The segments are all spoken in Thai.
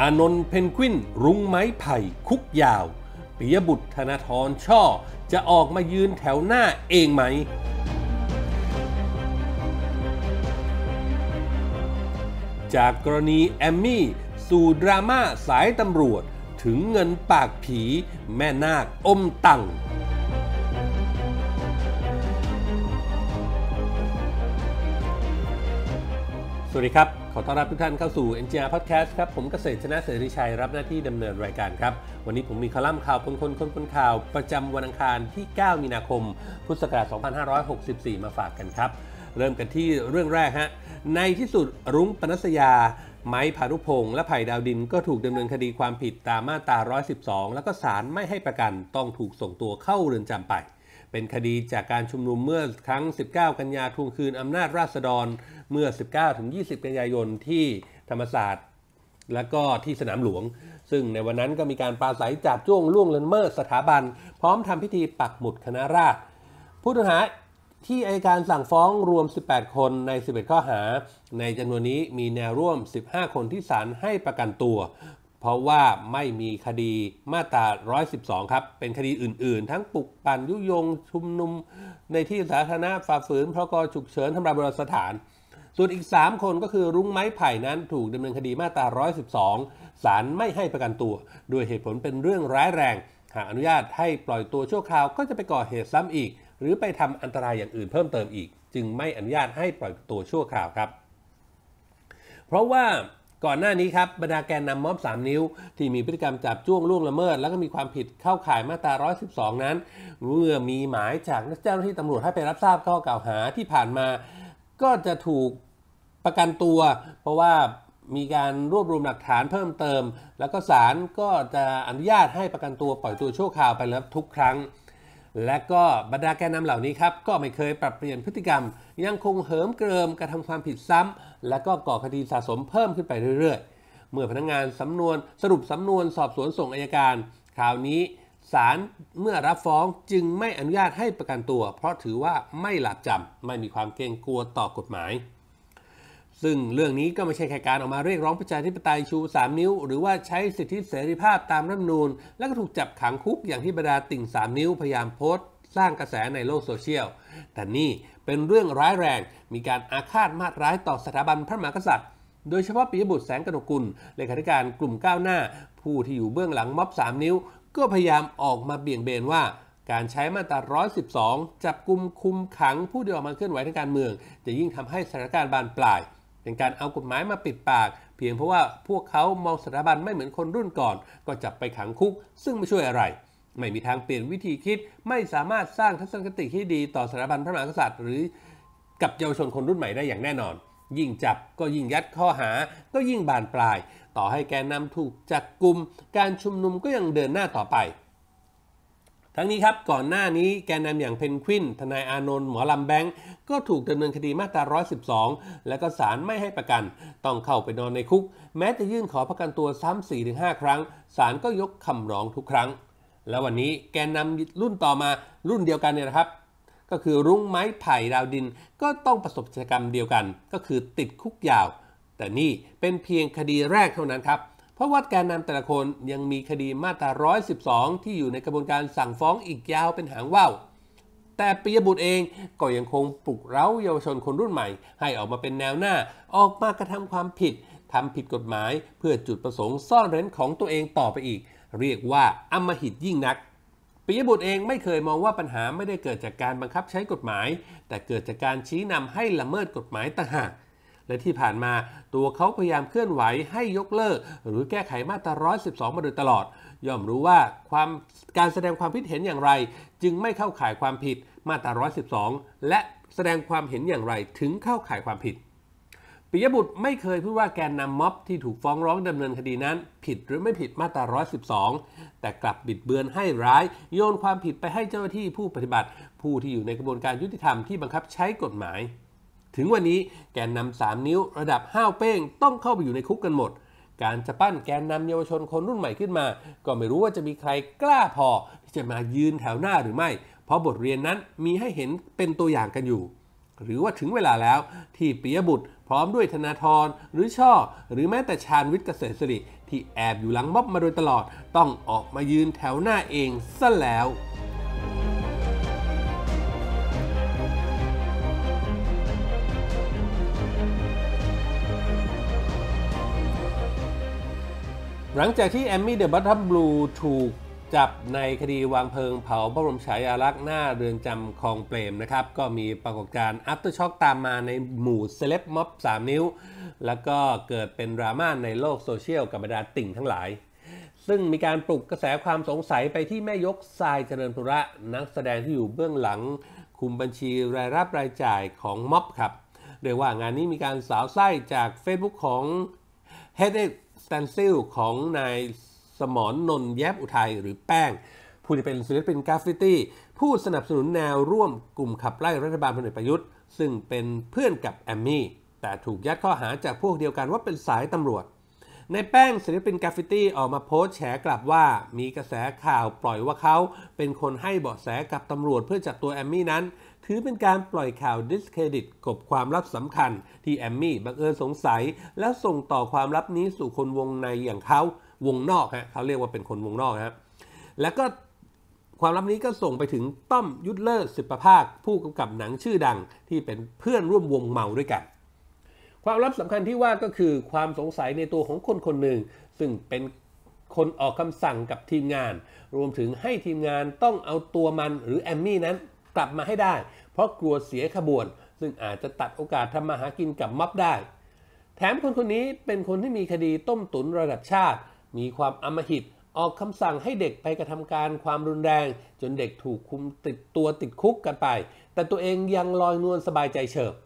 อานนท์เพนกวินรุ้งไม้ไผ่คุกยาวปิยบุตรธนาธรช่อ จะออกมายืนแถวหน้าเองไหม จากกรณีแอมมี่ สู่ดราม่าสายตำรวจถึงเงินปากผี แม่นาคอมตัง สวัสดีครับขอต้อนรับทุกท่านเข้าสู่ NGR Podcast ครับ ผมเกษตรชนะเสรีชัยรับหน้าที่ดำเนินรายการครับ วันนี้ผมมีคอลัมน์ข่าวคนคนคนคนข่าว ประจำวันอังคารที่ 9 มีนาคมพุทธศักราช2564 มาฝากกันครับ เริ่มกันที่เรื่องแรกฮะ ในที่สุดรุ้งปนัสยา ไม้พานุพงษ์และไผ่ดาวดินก็ถูกดำเนินคดีความผิดตามมาตรา112 แล้วก็ศาลไม่ให้ประกันต้องถูกส่งตัวเข้าเรือนจำไป เป็นคดีจากการชุมนุมเมื่อครั้ง 19กันยาทวงคืนอำนาจราษฎรเมื่อ 19-20 กันยายนที่ธรรมศาสตร์ และก็ที่สนามหลวง ซึ่งในวันนั้นก็มีการปราศัยจับจ้วงล่วงละเมิดสถาบัน พร้อมทำพิธีปักหมุดคณะราษฎรผู้ต้องหาที่อายการสั่งฟ้องรวม 18 คนใน 11 ข้อหา ในจำนวนนี้มีแนวร่วม 15 คนที่ศาลให้ประกันตัว เพราะว่าไม่มีคดีมาตรา 112 ครับ เป็นคดีอื่นๆ ทั้งปลุกปั่นยุยงชุมนุม ในที่สาธารณะฝ่าฝืนพรกฉุกเฉินทำลายโบราณสถานส่วนอีก 3 คนก็คือ รุ้งไม้ไผ่นั้นถูกดำเนินคดีมาตรา112ศาลไม่ให้ประกันตัวด้วยเหตุผลเป็นเรื่องร้ายแรง หากอนุญาตให้ปล่อยตัวชั่วคราว ก็จะไปก่อเหตุซ้ำอีก หรือไปทำอันตรายอย่างอื่นเพิ่มเติมอีก จึงไม่อนุญาตให้ปล่อยตัวชั่วคราวครับ เพราะว่าก่อนหน้านี้ครับบรรดาแกนนำม็อบ3นิ้ว ที่มีพฤติกรรมจับจ้วงล่วงละเมิด แล้วก็มีความผิดเข้าข่ายมาตรา112 นั้น เมื่อมีหมายจากเจ้าหน้าที่ตำรวจให้ไปรับทราบข้อกล่าวหาที่ผ่านมา ก็จะถูกประกันตัวเพราะว่ามีการรวบรวมหลักฐานเพิ่มเติม แล้วก็ศาลก็จะอนุญาตให้ประกันตัวปล่อยตัวชั่วคราวไปแล้วทุกครั้งและก็บรรดาแกนนำเหล่านี้ครับก็ไม่เคยปรับเปลี่ยนพฤติกรรม ยังคงเหิมเกริมกระทาความผิดซ้ำและก็ก่อคดีสะสมเพิ่มขึ้นไปเรื่อย ๆ เมื่อพนักงงานสำนวนสรุปสำนวนสอบสวนส่งอายการคราวนี้ศาลเมื่อรับฟ้องจึงไม่อนุญาตให้ประกันตัว เพราะถือว่าไม่หลับจำไม่มีความเกรงกลัวต่อกฎหมายซึ่งเรื่องนี้ก็ไม่ใช่แค่การออกมาเรียกร้องประชาธิปไตยชู 3 นิ้ว หรือว่าใช้สิทธิเสรีภาพตามรัฐนูลแล้วก็ถูกจับขังคุกอย่างที่บรรดาติ่ง 3 นิ้วพยายามโพสต์ สร้างกระแสในโลกโซเชียล แต่นี่เป็นเรื่องร้ายแรง มีการอาฆาตมาร้ายต่อสถาบันพระมหากษัตริย์ โดยเฉพาะปิยบุตรแสงกนกุลเลขาธิการกลุ่มก้าวหน้าผู้ที่อยู่เบื้องหลังม็อบ3 นิ้ว ก็พยายามออกมาเบี่ยงเบนว่าการใช้มาตรา112จับกลุ่มคุมขังผู้ที่ออกมาเคลื่อนไหวทางการเมือง จะยิ่งทำให้สถานการณ์บานปลายเป็นการเอากฎหมายมาปิดปาก เพียงเพราะว่าพวกเขามองสถาบันไม่เหมือนคนรุ่นก่อน ก็จับไปขังคุก ซึ่งไม่ช่วยอะไร ไม่มีทางเปลี่ยนวิธีคิดไม่สามารถสร้างทัศนคติที่ดีต่อสถาบันพระมหากษัตริย์หรือกับเยาวชนคนรุ่นใหม่ได้อย่างแน่นอน ยิ่งจับก็ยิ่งยัดข้อหาก็ยิ่งบานปลาย ต่อให้แกนนำถูกจับกลุ่มการชุมนุมก็ยังเดินหน้าต่อไปทั้งนี้ครับ ก่อนหน้านี้แกนนำอย่างเพนควินทนายอานนท์หมอลำแบงก์ก็ถูกดำเนินคดีมาตรา 112 และก็ศาลไม่ให้ประกันต้องเข้าไปนอนในคุก แม้จะยื่นขอประกันตัวซ้ำ4-5ครั้งศาลก็ยกคำร้องทุกครั้ง และวันนี้แกนนำรุ่นต่อมารุ่นเดียวกันเนี่ยนะครับ ก็คือรุ้งไม้ไผ่ดาวดินก็ต้องประสบชะกรรมเดียวกัน ก็คือติดคุกยาว แต่นี่เป็นเพียงคดีแรกเท่านั้นครับเพราะว่าแกนนำแต่ละคนยังมีคดีมาตรา 112 ที่อยู่ในกระบวนการสั่งฟ้องอีกยาวเป็นหางว่าว แต่ปิยบุตรเอง ก็ยังคงปลุกเร้าเยาวชนคนรุ่นใหม่ ให้ออกมาเป็นแนวหน้าออกมากระทำความผิด ทำผิดกฎหมายเพื่อจุดประสงค์ซ่อนเร้นของตัวเองต่อไปอีก เรียกว่าอมหิตยิ่งนักปิยบุตรเองไม่เคยมองว่าปัญหาไม่ได้เกิดจากการบังคับใช้กฎหมาย แต่เกิดจากการชี้นำให้ละเมิดกฎหมายต่างหากและที่ผ่านมาตัวเขาพยายามเคลื่อนไหวให้ยกเลิก หรือแก้ไขมาตรา 112 มาโดยตลอด ย่อมรู้ว่าความการแสดงความคิดเห็นอย่างไร จึงไม่เข้าข่ายความผิดมาตรา 112 และแสดงความเห็นอย่างไรถึงเข้าข่ายความผิดปิยบุตรไม่เคยพูดว่าแกนนำม็อบที่ถูกฟ้องร้องดำเนินคดีนั้น ผิดหรือไม่ผิดมาตรา 112 แต่กลับบิดเบือนให้ร้าย โยนความผิดไปให้เจ้าหน้าที่ผู้ปฏิบัติ ผู้ที่อยู่ในกระบวนการยุติธรรมที่บังคับใช้กฎหมายถึงวันนี้แกนนำสามนิ้วระดับห้าวเป้งต้องเข้าไปอยู่ในคุกกันหมด การจะปั้นแกนนำเยาวชนคนรุ่นใหม่ขึ้นมา ก็ไม่รู้ว่าจะมีใครกล้าพอ ที่จะมายืนแถวหน้าหรือไม่ เพราะบทเรียนนั้นมีให้เห็นเป็นตัวอย่างกันอยู่ หรือว่าถึงเวลาแล้วที่ปิยบุตร พร้อมด้วยธนาธรหรือช่อหรือแม้แต่ชาญวิทย์เกษตรสิริที่แอบอยู่หลังม็อบมาโดยตลอด ต้องออกมายืนแถวหน้าเองซะแล้วหลังจากที่แอมมี่เดอะบัตทัมบลูถูกจับในคดีวางเพลิงเผาพระบรมฉายาลักษณ์หน้าเรือนจำคลองเปรมนะครับ ก็มีปรากฏการณ์อัปเตอร์ช็อคตามมาในหมู่เซเลบม็อบ3นิ้ว แล้วก็เกิดเป็นดราม่าในโลกโซเชียลกับบรรดาติ่งทั้งหลาย ซึ่งมีการปลุกกระแสความสงสัยไปที่แม่ยกทรายเจริญธุระนักแสดงที่อยู่เบื้องหลังคุมบัญชีรายรับรายจ่ายของม็อบครับโดยว่างานนี้มีการสาวไส้จาก Facebook ของ h e a d สแตนซิลของนายสมรนนแยบอุทัยหรือแป้ง ผู้ที่เป็นศิลปินกราฟฟิตี้ผู้สนับสนุนแนวร่วมกลุ่มขับไล่รัฐบาลพลเอกประยุทธ์ซึ่งเป็นเพื่อนกับแอมมี่ แต่ถูกยัดข้อหาจากพวกเดียวกันว่าเป็นสายตำรวจในแป้งศิลปินกราฟฟิตี้ออกมาโพสต์แฉกลับว่ามีกระแสข่าวปล่อยว่าเขาเป็นคนให้เบาะแสกับตำรวจเพื่อจับตัว แอมมี่นั้น ถือเป็นการปล่อยข่าวดิสเครดิตกบความลับสำคัญ ที่แอมมี่บังเอิญสงสัย แล้วส่งต่อความลับนี้สู่คนวงในอย่างเขาวงนอกฮะเขาเรียกว่าเป็นคนวงนอกฮะแล้วก็ความลับนี้ก็ส่งไปถึงต้อมยุทธเลิศสิบประภาคผู้กำกับหนังชื่อดังที่เป็นเพื่อนร่วมวงเมาด้วยกันความลับสำคัญที่ว่าก็คือความสงสัยในตัวของคนคนหนึ่งซึ่งเป็นคนออกคำสั่งกับทีมงาน รวมถึงให้ทีมงานต้องเอาตัวมันหรือแอมมี่นั้นกลับมาให้ได้ เพราะกลัวเสียขบวน ซึ่งอาจจะตัดโอกาสทำมาหากินกับม็อบได้ แถมคนคนนี้เป็นคนที่มีคดีต้มตุ๋นระดับชาติ มีความอำมหิตออกคำสั่งให้เด็กไปกระทำการ ความรุนแรง จนเด็กถูกคุมติดตัวติดคุกกันไป แต่ตัวเองยังลอยนวลสบายใจเฉิบ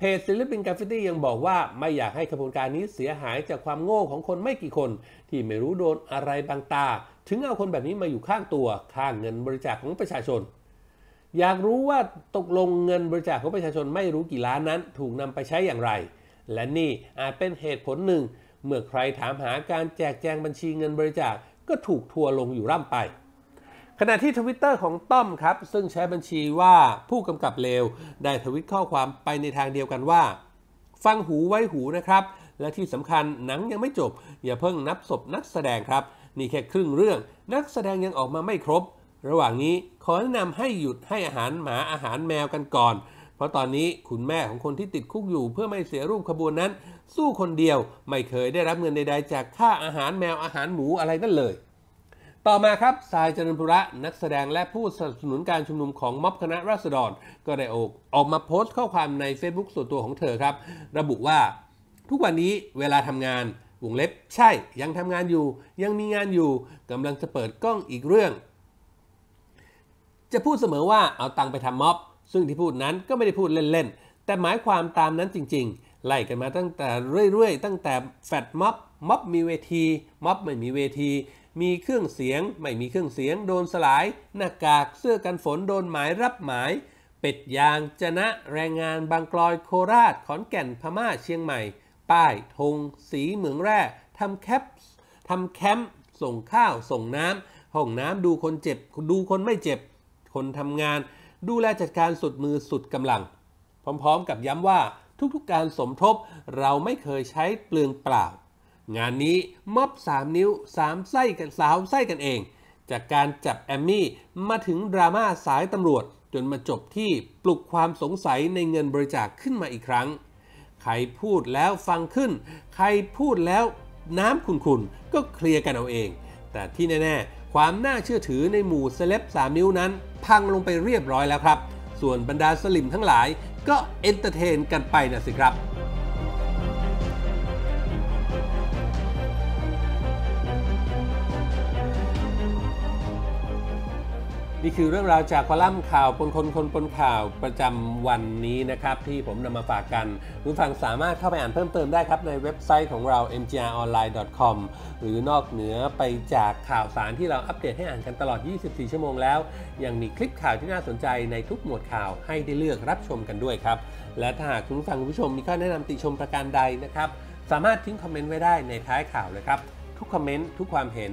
เพจศิลปินกราฟฟิตี้ยังบอกว่าไม่อยากให้กระบวนการนี้เสียหายจากความโง่ของคนไม่กี่คนที่ไม่รู้โดนอะไรบางตาถึงเอาคนแบบนี้มาอยู่ข้างตัวข้างเงินบริจาคของประชาชน อยากรู้ว่าตกลงเงินบริจาคของประชาชนไม่รู้กี่ล้านนั้นถูกนำไปใช้อย่างไร และนี่อาจเป็นเหตุผลหนึ่ง เมื่อใครถามหาการแจกแจงบัญชีเงินบริจาคก็ถูกทัวลงอยู่ร่ำไปขณะที่ทวิตเตอร์ของต้อมครับซึ่งใช้บัญชีว่าผู้กำกับเลวได้ทวิตข้อความไปในทางเดียวกันว่า ฟังหูไว้หูนะครับ และที่สำคัญหนังยังไม่จบ อย่าเพิ่งนับศพนักแสดงครับ นี่แค่ครึ่งเรื่องนักแสดงยังออกมาไม่ครบ ระหว่างนี้ขอแนะนำให้หยุดให้อาหารหมา อาหารแมวกันก่อน เพราะตอนนี้คุณแม่ของคนที่ติดคุกอยู่ เพื่อไม่เสียรูปขบวนนั้น สู้คนเดียวไม่เคยได้รับเงินใดๆ จากค่าอาหารแมวอาหารหมูอะไรนั่นเลยต่อมาครับ สายจันทุระนักแสดงและผู้สนับสนุนการชุมนุมของม็อบคณะราษฎรก็ได้ออก ออกมาโพสต์ข้อความใน Facebook ส่วนตัวของเธอครับ ระบุว่าทุกวันนี้เวลาทำงาน วงเล็บใช่ยังทำงานอยู่ ยังมีงานอยู่กำลังจะเปิดกล้องอีกเรื่อง จะพูดเสมอว่าเอาตังไปทำม็อบ ซึ่งที่พูดนั้นก็ไม่ได้พูดเล่นๆ แต่หมายความตามนั้นจริงๆไล่กันมาตั้งแต่เรื่อยๆ ตั้งแต่แฟดม็อบม็อบมีเวทีม็อบไม่มีเวทีมีเครื่องเสียง ไม่มีเครื่องเสียง โดนสลาย หน้ากากเสื้อกันฝนโดนหมายรับหมาย เป็ดยางจนะแรงงานบางกลอยโคราชขอนแก่นพม่าเชียงใหม่ ป้ายธงสีเหมืองแร่ทำแคปทำแคมป์ส่งข้าว ส่งน้ำห้องน้ำดูคนเจ็บ ดูคนไม่เจ็บ คนทำงาน ดูแลจัดการสุดมือสุดกำลัง พร้อมๆ กับย้ำว่า ทุกๆกการสมทบ เราไม่เคยใช้เปลืองเปล่างานนี้ม็อบ3 นิ้ว3ไส้กันสาวไส้กันเอง จากการจับแอมมี่มาถึงดราม่าสายตำรวจจนมาจบที่ปลุกความสงสัยในเงินบริจาคขึ้นมาอีกครั้ง ใครพูดแล้วฟังขึ้น ใครพูดแล้วน้ำคุณๆก็เคลียร์กันเอาเอง แต่ที่แน่ๆ ความน่าเชื่อถือในหมู่เซเลบ3 นิ้วนั้น พังลงไปเรียบร้อยแล้วครับ ส่วนบรรดาสลิมทั้งหลาย ก็เอนเตอร์เทนกันไปนะสิครับนี่คือเรื่องราวจากคอลัมน์ข่าวปนคนคนปนข่าวประจำวันนี้นะครับ ที่ผมนำมาฝากกันคุณฟังสามารถเข้าไปอ่านเพิ่มเติมได้ครับในเว็บไซต์ของเรา mgronline.com หรือนอกเหนือไปจากข่าวสารที่เราอัปเดตให้อ่านกันตลอด 24 ชั่วโมงแล้ว ยังมีคลิปข่าวที่น่าสนใจในทุกหมวดข่าวให้ได้เลือกรับชมกันด้วยครับ และถ้าหากคุณฟังคุณผู้ชม มีข้อแนะนำติชมประการใดนะครับสามารถทิ้งคอมเมนต์ไว้ได้ในท้ายข่าวเลยครับทุกคอมเมนต์ทุกความเห็น